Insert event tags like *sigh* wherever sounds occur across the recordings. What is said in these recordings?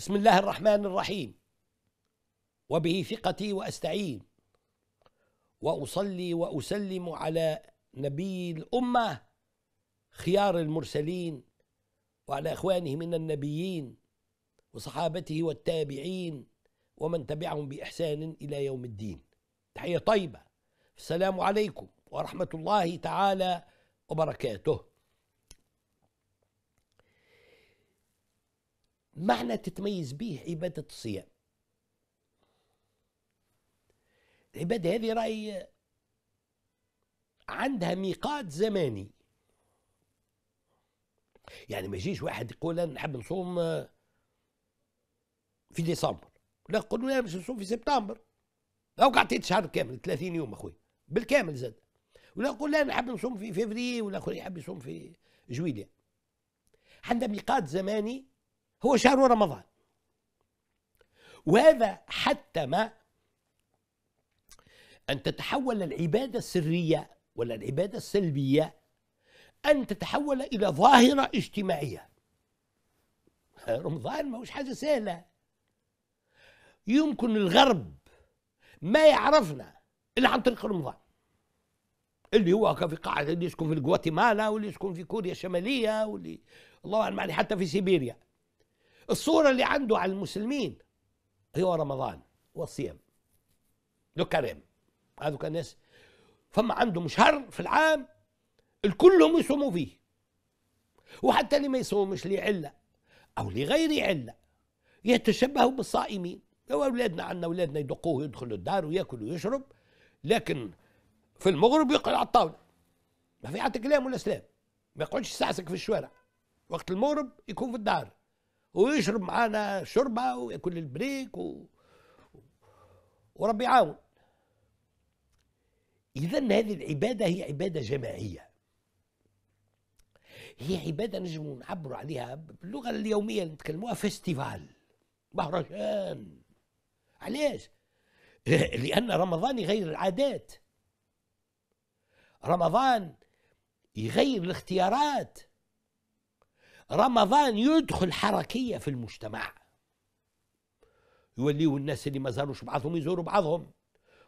بسم الله الرحمن الرحيم وبه ثقتي واستعين واصلي واسلم على نبي الامه خيار المرسلين وعلى اخوانه من النبيين وصحابته والتابعين ومن تبعهم باحسان الى يوم الدين تحيه طيبه السلام عليكم ورحمه الله تعالى وبركاته معنى تتميز به عبادة الصيام العبادة هذه راي عندها ميقات زماني يعني ما يجيش واحد يقول انا نحب نصوم في ديسمبر لا قلنا انا باش نصوم في سبتمبر او قعدت شهر كامل 30 يوم اخوي بالكامل زاد ولا نقول لا نحب نصوم في فيفري ولا اخوي يحب يصوم في جويليا عندها ميقات زماني هو شهر رمضان وهذا حتى ما أن تتحول العبادة السرية ولا العبادة السلبية أن تتحول إلى ظاهرة اجتماعية رمضان ما هوش حاجة سهلة يمكن الغرب ما يعرفنا إلا عن طريق رمضان اللي هو في قاعة اللي يسكن في الجواتيمالا واللي يسكن في كوريا الشمالية واللي الله أعلم يعني حتى في سيبيريا الصورة اللي عنده على المسلمين هو رمضان والصيام لو كريم هذا كان الناس فما عندهم شهر في العام الكلهم يصوموا فيه وحتى اللي ما يصومش لعلة أو لغير علة يتشبهوا بالصائمين لو أولادنا عندنا أولادنا يدقوه يدخلوا الدار وياكل ويشرب لكن في المغرب يقعد على الطاولة ما في حتى كلام ولا سلام ما يقعدش يسعسك في الشوارع وقت المغرب يكون في الدار ويشرب معانا شوربه وياكل البريك و... وربي يعاون اذا هذه العباده هي عباده جماعيه هي عباده نجم نعبروا عليها باللغه اليوميه اللي نتكلموها فيستيفال مهرجان علاش *laughs* لان رمضان يغير العادات رمضان يغير الاختيارات رمضان يدخل حركية في المجتمع يوليوا الناس اللي ما زاروش بعضهم يزوروا بعضهم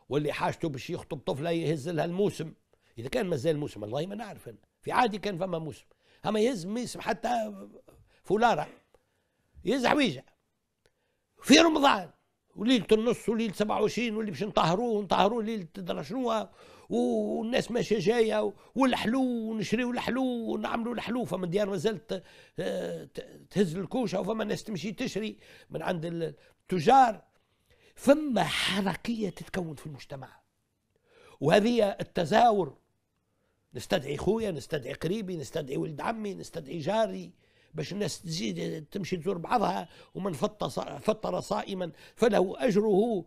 واللي حاجته باش يخطب طفله يهز لها الموسم اذا كان مازال موسم والله ما نعرف أنا. في عادي كان فما موسم اما يهز موسم حتى فولاره يهز حويجه في رمضان وليله النص وليله 27 واللي باش نطهروه ونطهروه ليله تدرى شنو والناس ماشيه جايه والحلو ونشريو الحلو ونعملوا الحلو فما ديار مازالت آه، تهز الكوشه وفما ناس تمشي تشري من عند التجار فما حركيه تتكون في المجتمع وهذه التزاور نستدعي خويا نستدعي قريبي نستدعي ولد عمي نستدعي جاري باش الناس تزيد تمشي تزور بعضها ومن فطر صائما فله أجره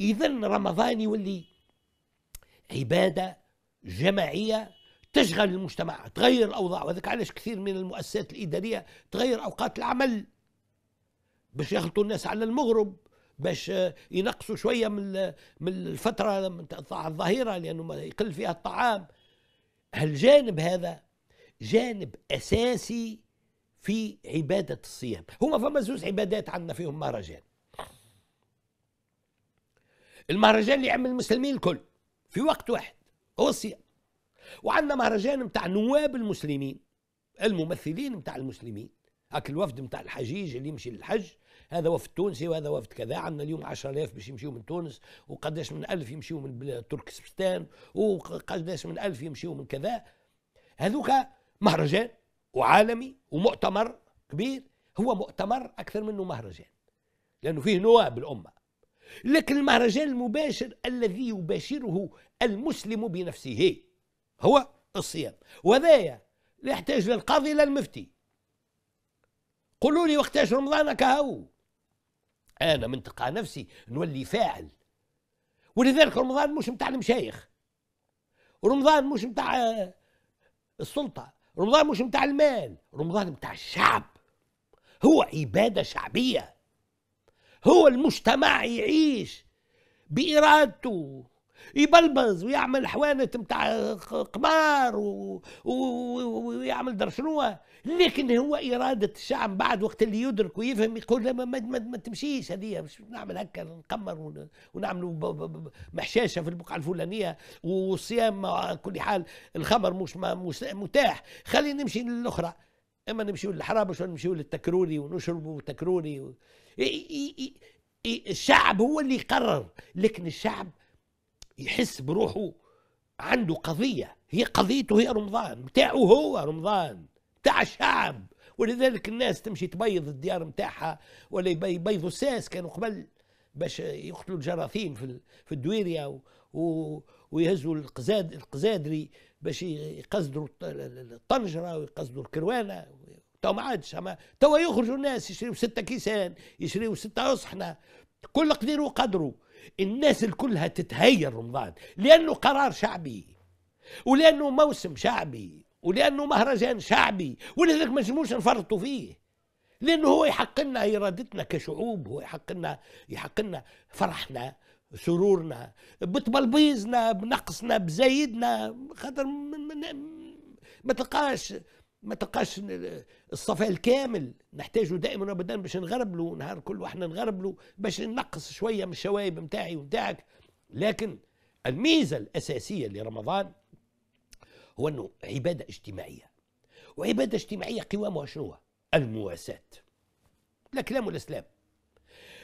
إذا رمضان يولي عبادة جماعية تشغل المجتمع تغير الأوضاع وهذاك علاش كثير من المؤسسات الإدارية تغير أوقات العمل باش يخلطوا الناس على المغرب باش ينقصوا شويه من من الفتره من الظهيره لانه يقل فيها الطعام هالجانب هذا جانب اساسي في عبادة الصيام هما فما زوز عبادات عندنا فيهم مهرجان المهرجان اللي يعمل المسلمين الكل في وقت واحد هو الصيام وعندنا مهرجان نتاع نواب المسلمين الممثلين نتاع المسلمين هاك الوفد نتاع الحجيج اللي يمشي للحج هذا وفد تونسي وهذا وفد كذا عندنا اليوم 10000 باش يمشيو من تونس وقداش من 1000 يمشيو من تركستان وقداش من 1000 يمشيو من كذا هذوك مهرجان وعالمي ومؤتمر كبير هو مؤتمر اكثر منه مهرجان لانه فيه نواب الامه لكن المهرجان المباشر الذي يباشره المسلم بنفسه هو الصيام وهذا لا يحتاج للقاضي لا المفتي قولوا لي وقتاش رمضان كهو انا من تلقى نفسي نولي فاعل ولذلك رمضان مش متاع المشايخ رمضان مش متاع السلطه رمضان مش بتاع المال رمضان بتاع الشعب هو عبادة شعبية هو المجتمع يعيش بإرادته يبلبز ويعمل حوانت نتاع قمار و... و... ويعمل شنو لكن هو إرادة الشعب بعد وقت اللي يدرك ويفهم يقول ما, ما, ما, ما تمشيش هذه مش نعمل هكا نقمر ون... ونعملوا ب... محشاشة في البقعة الفلانية والصيام كل حال الخمر مش مش متاح خلينا نمشي للأخرى اما نمشيو للحرابش ولا نمشيو للتكروني ونشربوا تكروني و... الشعب هو اللي يقرر لكن الشعب يحس بروحه عنده قضية هي قضيته هي رمضان بتاعه هو رمضان بتاع الشعب ولذلك الناس تمشي تبيض الديار متاعها ولا يبيضوا الساس كانوا قبل باش يقتلوا الجراثيم في في الدويريا ويهزوا القزاد القزادري باش يقصدوا الطنجره ويقصدوا الكروانه تو ما عادش تو يخرجوا الناس يشريوا سته كيسان يشريوا سته اصحنه كل قدير وقدره الناس الكلها تتهير رمضان لأنه قرار شعبي ولأنه موسم شعبي ولأنه مهرجان شعبي ولذلك ما نجموش نفرطوا فيه لأنه هو يحق لنا إرادتنا كشعوب هو يحق لنا يحق لنا فرحنا سرورنا بتبلبيزنا بنقصنا بزايدنا خاطر ما تلقاش ما تلقاش الصفاء الكامل نحتاجه دائما وابدا باش نغرب له نهار كله احنا نغرب له باش ننقص شويه من الشوايب نتاعي ونتاعك لكن الميزه الاساسيه لرمضان هو انه عباده اجتماعيه وعباده اجتماعيه قوامها شنو المواساه لا كلام ولا سلام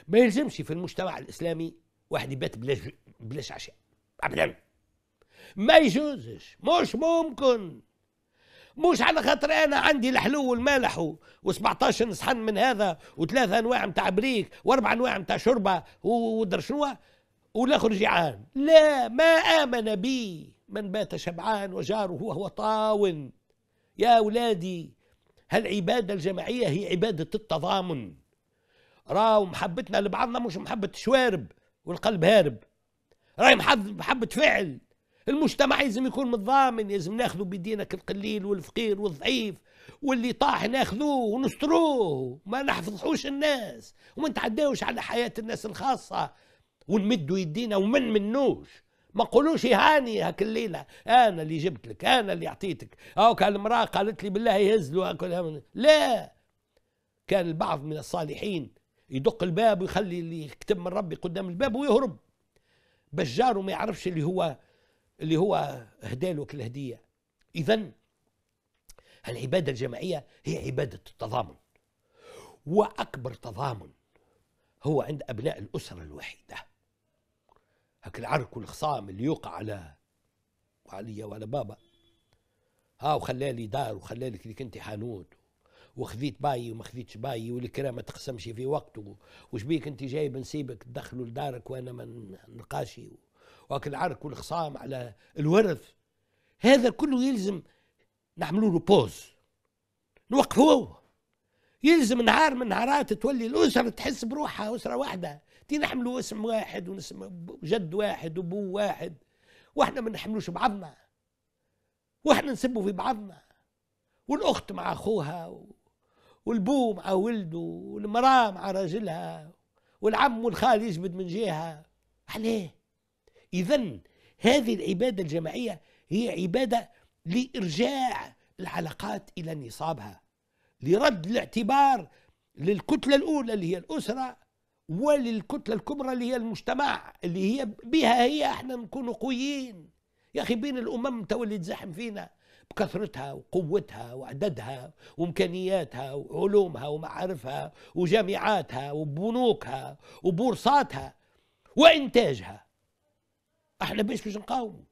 ما يلزمش في المجتمع الاسلامي واحد يبات بلاش بلاش عشاء ابدا ما يجوزش مش ممكن مش على خاطر انا عندي الحلو والمالح و17 صحن من هذا وثلاثه انواع نتاع بريك واربع انواع نتاع شوربه ودر شنو والاخر جيعان لا ما امن بي من بات شبعان وجاره وهو طاون يا اولادي هالعباده الجماعيه هي عباده التضامن راهو محبتنا لبعضنا مش محبه شوارب والقلب هارب راهي محبه فعل المجتمع لازم يكون متضامن لازم ناخذوا بيدينا القليل والفقير والضعيف واللي طاح ناخذوه ونستروه ما نحفظحوش الناس وما نتعداوش على حياة الناس الخاصة ونمدوا يدينا ومن منوش ما نقولوش هاني هاك الليلة أنا اللي جبت لك أنا اللي أعطيتك هاك المرأة قالت لي بالله يهز له لا كان البعض من الصالحين يدق الباب ويخلي اللي يكتب من ربي قدام الباب ويهرب باش وما ما يعرفش اللي هو اللي هو هداله الهديه اذا العباده الجماعيه هي عباده التضامن واكبر تضامن هو عند ابناء الاسره الوحيده هك العرك والخصام اللي يوقع على وعليا وعلى بابا ها وخلالي دار وخلالك لك انت حانوت وخذيت باي وما خذيتش باي والكرامة ما تقسمش في وقته وش بيك انت جايب نسيبك تدخلوا لدارك وانا ما و... وكل العرك والخصام على الورث هذا كله يلزم نعملوا له بوز نوقفوه يلزم نهار من نهارات تولي الاسره تحس بروحها اسره واحده تي نحملوا اسم واحد ونسم جد واحد وبو واحد واحنا ما نحملوش بعضنا واحنا نسبوا في بعضنا والاخت مع اخوها والبو مع ولده والمراه مع راجلها والعم والخال يجبد من جهه عليه إذا هذه العبادة الجماعية هي عبادة لإرجاع العلاقات إلى نصابها لرد الاعتبار للكتلة الأولى اللي هي الأسرة وللكتلة الكبرى اللي هي المجتمع اللي هي بها هي احنا نكون قويين يا أخي بين الأمم تولي تزحم فينا بكثرتها وقوتها وعددها وامكانياتها وعلومها ومعارفها وجامعاتها وبنوكها وبورصاتها وانتاجها احنا باش باش نقاوموا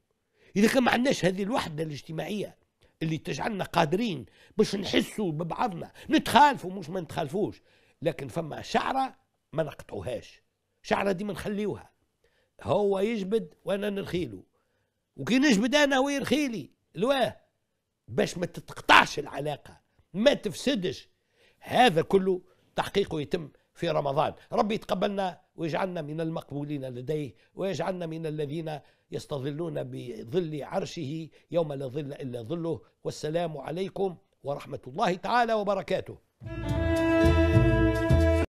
اذا كان ما عندناش هذه الوحده الاجتماعيه اللي تجعلنا قادرين باش نحسوا ببعضنا نتخالفوا مش ما نتخالفوش لكن فما شعره ما نقطعوهاش شعره دي ما نخليوها هو يجبد وانا نرخيله وكي نجبد انا هو يرخيلي لواه باش ما تتقطعش العلاقه ما تفسدش هذا كله تحقيقه يتم في رمضان ربي يتقبلنا ويجعلنا من المقبولين لديه ويجعلنا من الذين يستظلون بظل عرشه يوم لا ظل إلا ظله والسلام عليكم ورحمة الله تعالى وبركاته